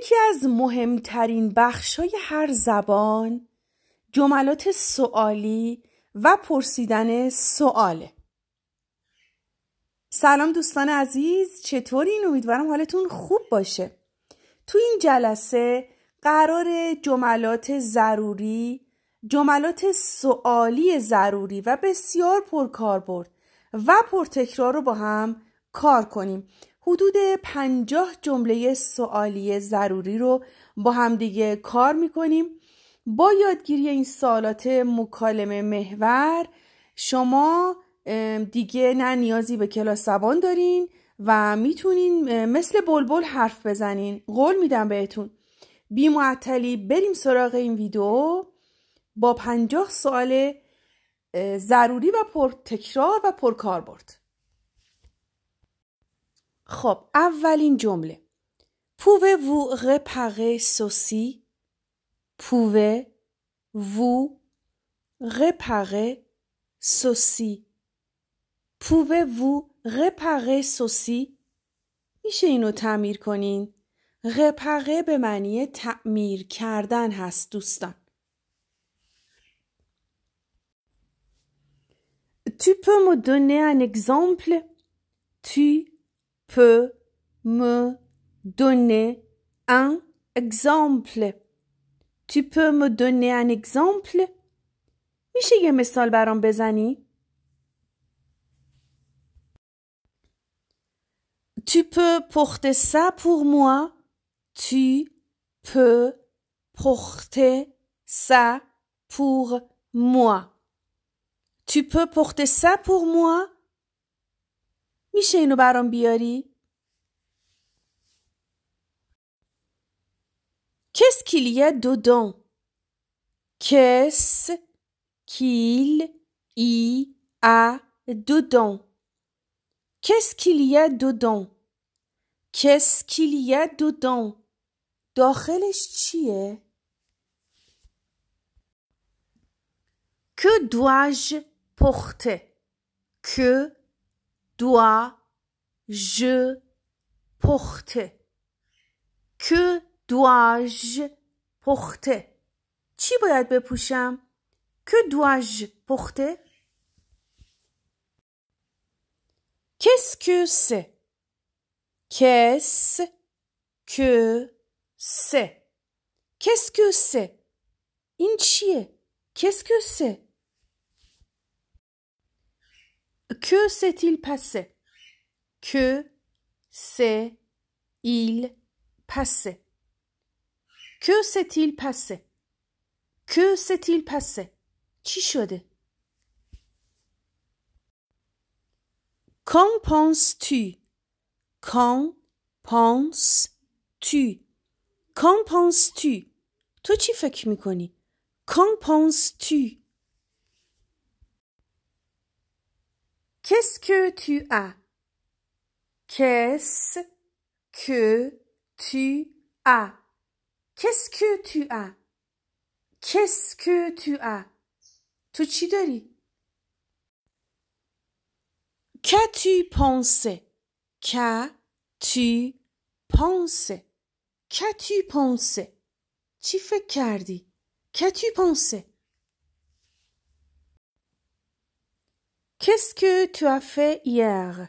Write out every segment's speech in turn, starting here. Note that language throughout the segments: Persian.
یکی از مهمترین بخشای هر زبان جملات سوالی و پرسیدن سواله سلام دوستان عزیز چطورین امیدوارم حالتون خوب باشه تو این جلسه قرار جملات ضروری جملات سوالی ضروری و بسیار پرکاربرد و پرتکرار رو با هم کار کنیم حدود پنجاه جمله سوالی ضروری رو با همدیگه کار میکنیم با یادگیری این سوالات مکالمه محور شما دیگه نه نیازی به کلاس زبان دارین و میتونین مثل بلبل حرف بزنین قول میدم بهتون بی معطلی بریم سراغ این ویدیو با پنجاه سوال ضروری و پر تکرار و پر برد خب اولین جمله Pouvez-vous réparer ceci Pouvez-vous réparer ceci Pouvez-vous réparer سوسی. میشه اینو تعمیر کنین رپره به معنی تعمیر کردن هست دوستان Tu peux me donner un exemple Tu Peux me donner un exemple Tu peux me donner un exemple Tu peux porter ça pour moi Tu peux porter ça pour moi Tu peux porter ça pour moi میشه اینو برام بیاری؟ کس کلیه دودان کس کیل ای ا دودان کس کلیه دودان کس کلیه دودان داخلش چیه؟ که دواج پخته که dois je porter? Que dois-je porter? چی باید Que dois-je porter? Qu'est-ce que c'est? Qu'est-ce que c'est? Qu'est-ce que c'est? Qu'est-ce que c'est? Que s'est-il passé Que s'est-il passé Que s'est-il passé Que s'est-il passé چی شده Qu'en penses-tu Qu'en penses-tu Qu'en penses-tu تو Qu'en penses-tu? Qu'en penses-tu Qu'est-ce que tu as? Qu'est-ce que tu as? Qu'est-ce que tu as? Qu'est-ce que tu as? Tu ci Qu'as-tu pensé? Qu'as-tu pensé? Qu'as-tu pensé? Tu fais cardi? Qu'as-tu pensé? Qu'est-ce que tu as fait hier?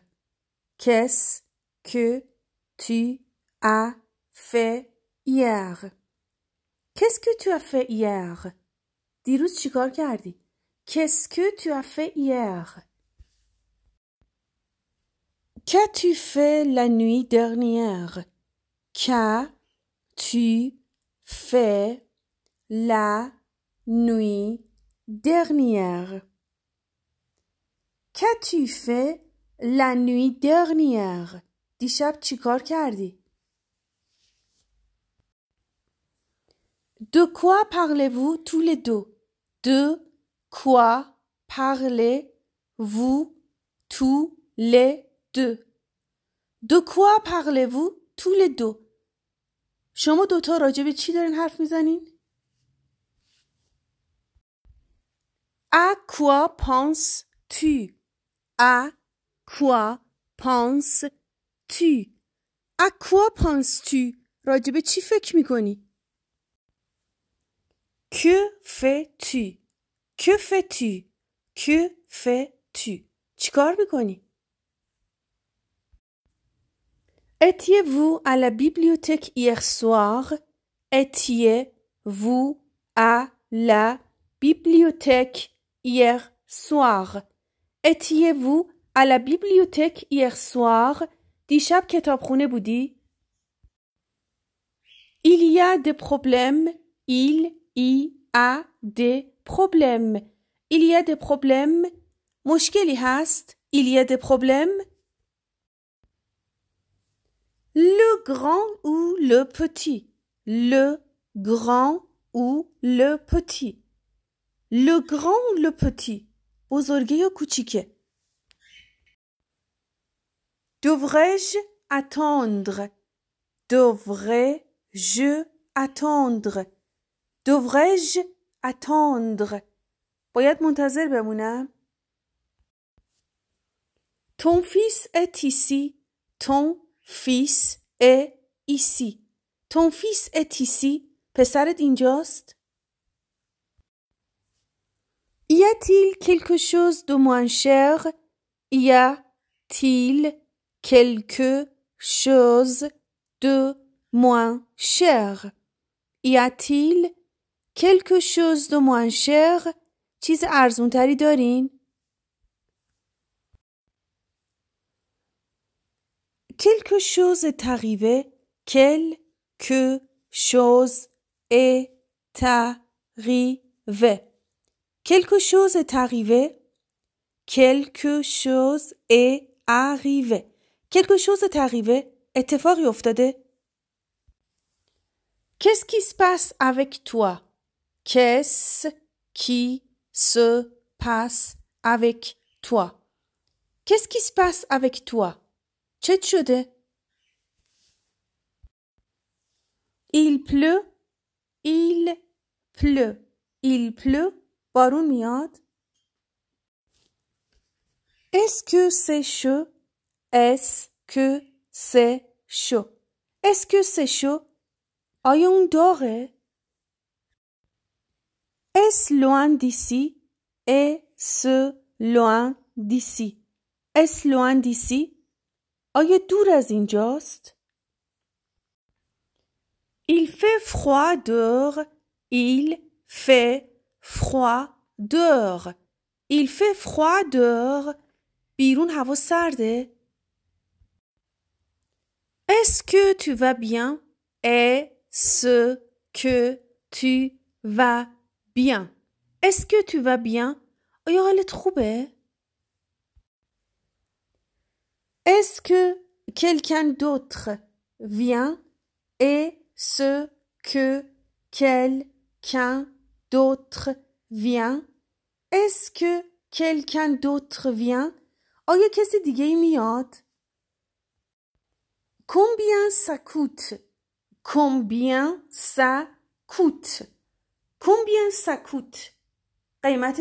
Qu'est-ce que tu as fait hier? Qu'est-ce que tu as fait hier? dit tu regarde quest Qu'est-ce que tu as fait hier? Qu'as-tu fait la nuit dernière? Qu'as-tu fait la nuit dernière? Qu'as-tu fait la nuit dernière? De quoi parlez-vous tous les deux? De quoi parlez-vous tous les deux? De quoi parlez-vous tous les deux? شما دوتا راجع به À quoi penses-tu? À quoi penses-tu À quoi penses-tu راجب چی فکر میکنی؟ Que fais-tu Que fais-tu Que fais-tu چیکار میکنی؟ Étiez-vous à la bibliothèque hier soir Étiez-vous à la bibliothèque hier soir Étiez-vous à la bibliothèque hier soir dit کتابخونه Il y a des problèmes. Il y a des problèmes. Il y a des problèmes. Il y a des problèmes. Le grand ou le petit. Le grand ou le petit. Le grand ou le petit. بزرگه یا کوچیکه دوغژ اتاندر دوغه ژ اتاندر دوغژ اتاندر باید منتظر بمونم تون فیس ا تیسی تون فیس ا ایسی تون فیس ا تیسی پسرت اینجاست Y a-t-il quelque chose de moins cher Y a-t-il quelque chose de moins cher Y a-t-il quelque chose de moins cher quelque chose est arrivé quelque chose est arrivé Quelque chose est arrivé. Quelque chose est arrivé. Quelque chose est arrivé. Qu'est-ce qui se passe avec toi? Qu'est-ce qui se passe avec toi? Qu'est-ce qui se passe avec toi? Il pleut. Il pleut. Il pleut. بارون میاد؟ اسکو سه شو اسکو سه شو اسکو سه شو آیا اون داغه؟ اس لوان دیسی اس لوان دیسی اس لوان دیسی آیا دور از اینجاست؟ ایل فه فخوا دور ایل فه froid dehors. Il fait froid dehors. بیرون هوا سرده. Est-ce que tu vas bien? Est-ce que tu vas bien? Est-ce que tu vas bien? est Est-ce que quelqu'un d'autre vient? Est-ce que quelqu'un D'autres viennent. Est-ce que quelqu'un d'autre vient oh, Combien ça coûte Combien ça coûte Combien ça coûte hein.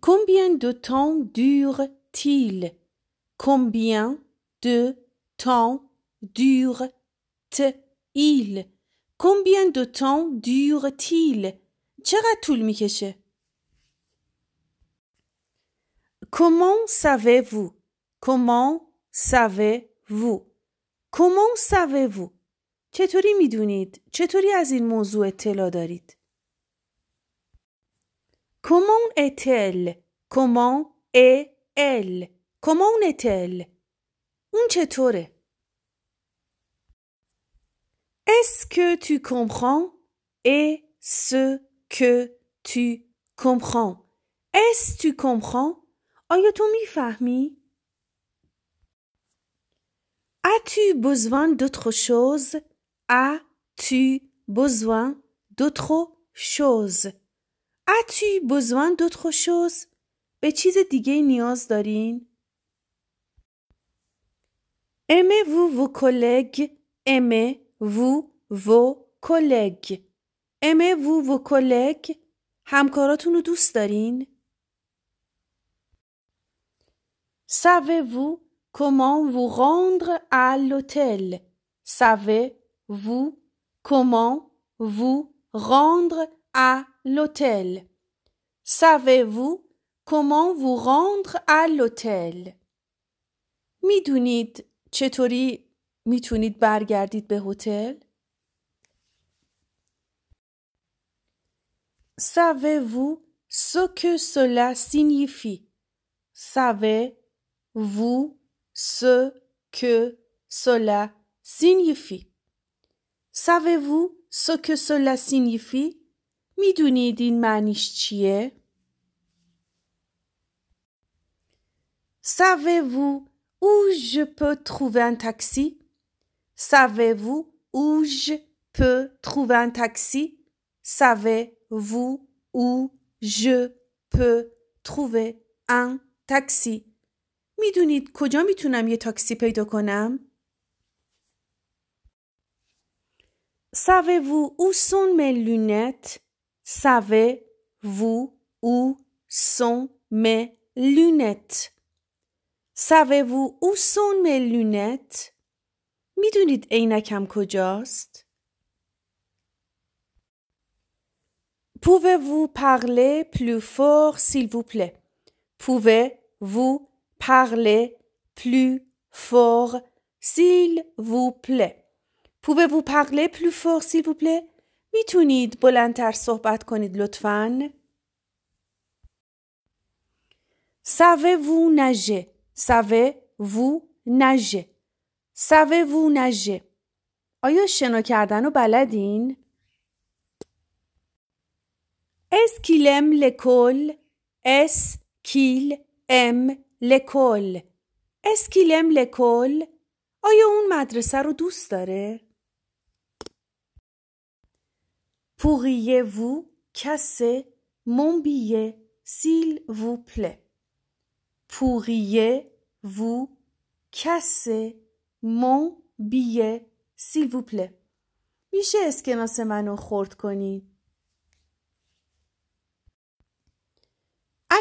Combien de temps dure-t-il Combien de temps dure-t-il Combien de temps dure-t-il چقدر طول میکشه Comment savez-vous Comment savez-vous Comment savez-vous چطوری میدونید؟ چطوری از این موضوع اطلا دارید؟ Comment est-elle Comment est-elle Comment est-elle اون چطوره؟ Est-ce que tu comprends et ce que tu comprends? Est-ce que tu comprends? tu تو as As-tu besoin d'autre chose? As-tu besoin d'autre chose? As-tu besoin d'autre chose? aimez Aimez-vous vos collègues? Aimez vous, vos collègues. aimez vous vos collègues? همکاراتون رو دوست دارین؟ Savez-vous comment vous rendre à l'hôtel? Savez-vous comment vous rendre à l'hôtel? Savez-vous comment vous rendre à l'hôtel? میدونید چطوری میتونید برگردید به هتل؟ Savez-vous ce que cela signifie? Savez-vous ce que cela signifie? Savez-vous ce que cela signifie? میدونید این معنیش چیه؟ Savez-vous où je peux trouver un taxi? Savez-vous où je peux trouver un taxi? Savez-vous où je peux trouver un taxi? میدونید کجا میتونم یه تاکسی پیدا کنم؟ Savez-vous où sont mes lunettes? Savez-vous où sont mes lunettes? Savez-vous où sont mes lunettes? میدونید عینکم کجاست؟ Pouvez vous parler plus fort s'il vous plaît? Pouvez vous parler plus fort s'il vous plaît? Pouvez vous parler plus fort s'il vous plaît? میتونید بلندتر صحبت کنید لطفاً؟ Savez-vous nager? Savez-vous nager? سوه وو نجه. آیا شنا کردن و بلدین؟ اسکیلم لکل اس کیل ام لکل ام لکل آیا اون مدرسه رو دوست داره؟ پوریه وو کسه مونبیه سیل وو پله پوریه وو کسه مون بیه سیل وپله میشه اسکناس منو خورد کنید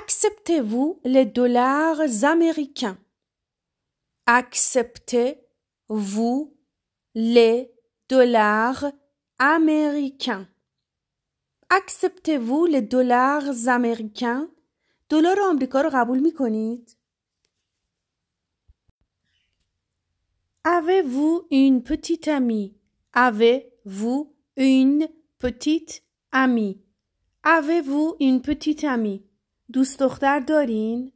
Acceptez-vous les dollars américains Acceptez-vous les dollars américains Acceptez-vous les dollars américains دلار آمریکا رو قبول میکنید؟ Avez-vous une petite amie? Avez-vous une petite amie? Avez-vous une petite amie? دوست Dorin.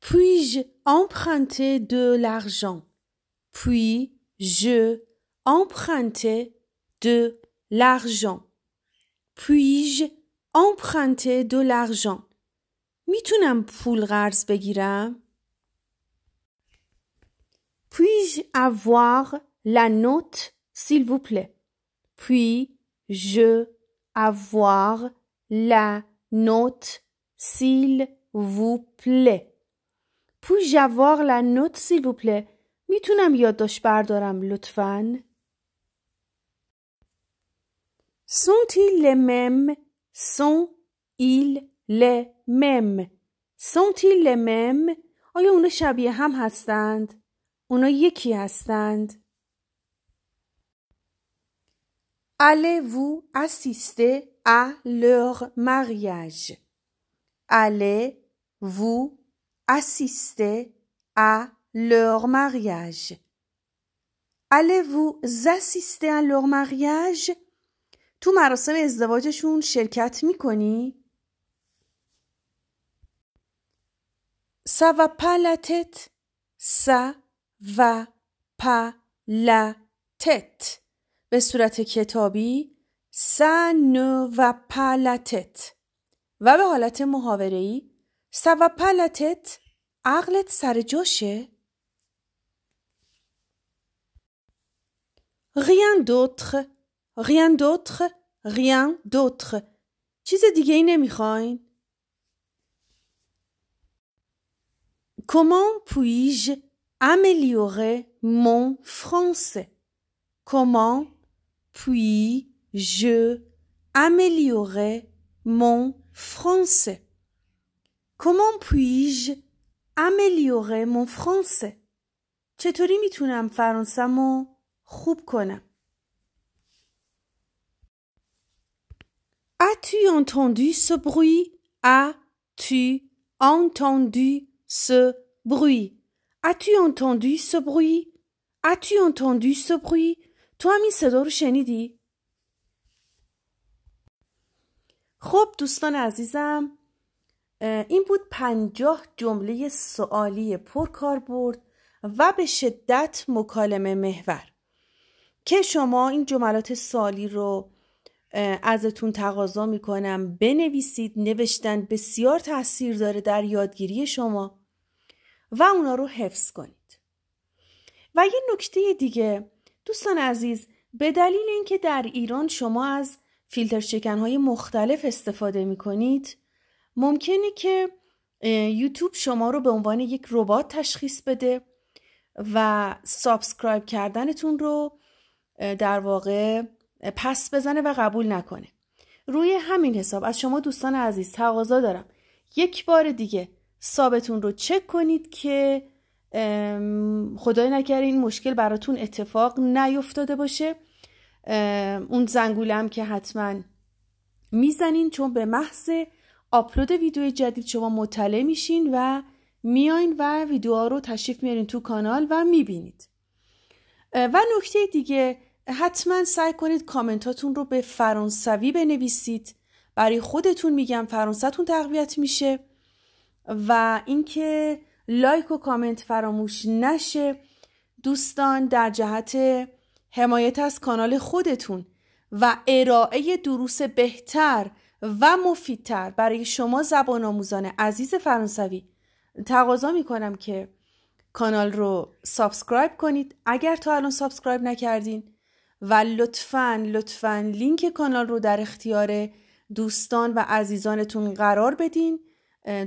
puis Puis-je emprunter de l'argent? Puis-je emprunter de l'argent? Puis-je emprunter de l'argent? Puis-je avoir la note, s'il vous plaît? Puis-je avoir la note, s'il vous plaît? Puis-je avoir la note, s'il vous plaît? میتونم یادداشت بردارم لطفا sont Sont-ils les mêmes? Sont-ils les mêmes? Sont-ils les mêmes? آیا اونا شبیه هم هستند؟ اونا یکی هستند Allez-vous assister à leur mariage? Allez-vous assister à leur mariage? Allez-vous assister à leur mariage? تو مراسم ازدواجشون شرکت میکنی؟ Ça va pas la tête? Ça و پ ل تت به صورت کتابی سن و تت و به حالت محاوره ای س و تت عقلت سر جاشه rien d'autre rien d'autre rien d'autre چیز دیگه ای نمیخواین comment puis-je améliorer mon français? Comment puis-je améliorer mon français? Comment puis-je améliorer mon français? چطوری میتونم فرانسمو خوب as As-tu entendu ce bruit? As-tu entendu ce bruit? As-tu entendu ce bruit? As-tu entendu ce bruit? تو هم این صدا رو شنیدی؟ خب دوستان عزیزم این بود پنجاه جمله سوالی پرکاربرد و به شدت مکالمه محور که شما این جملات سالی رو ازتون تقاضا میکنم بنویسید نوشتن بسیار تاثیر داره در یادگیری شما و اونا رو حفظ کنید و یه نکته دیگه دوستان عزیز به دلیل اینکه در ایران شما از فیلتر شکن های مختلف استفاده می کنید ممکنه که یوتیوب شما رو به عنوان یک ربات تشخیص بده و سابسکرایب کردنتون رو در واقع پس بزنه و قبول نکنه روی همین حساب از شما دوستان عزیز تقاضا دارم یک بار دیگه سابتون رو چک کنید که خدای نکرده این مشکل براتون اتفاق نیفتاده باشه اون زنگولم که حتما میزنین چون به محض آپلود ویدیو جدید شما مطلع میشین و میاین و ویدیوها رو تشریف میارین تو کانال و میبینید و نکته دیگه حتما سعی کنید کامنتاتون رو به فرانسوی بنویسید برای خودتون میگم فرانستون تقویت میشه و اینکه لایک و کامنت فراموش نشه دوستان در جهت حمایت از کانال خودتون و ارائه دروس بهتر و مفیدتر برای شما زبان آموزان عزیز فرانسوی تقاضا می کنم که کانال رو سابسکرایب کنید اگر تا الان سابسکرایب نکردین و لطفا لطفا لینک کانال رو در اختیار دوستان و عزیزانتون قرار بدین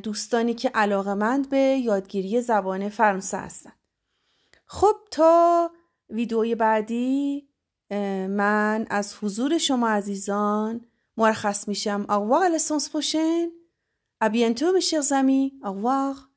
دوستانی که علاقمند به یادگیری زبان فرانسه هستن خب تا ویدئوی بعدی من از حضور شما عزیزان مرخص میشم اقوار لسانس پوشن ابینتو میشه زمین اقوار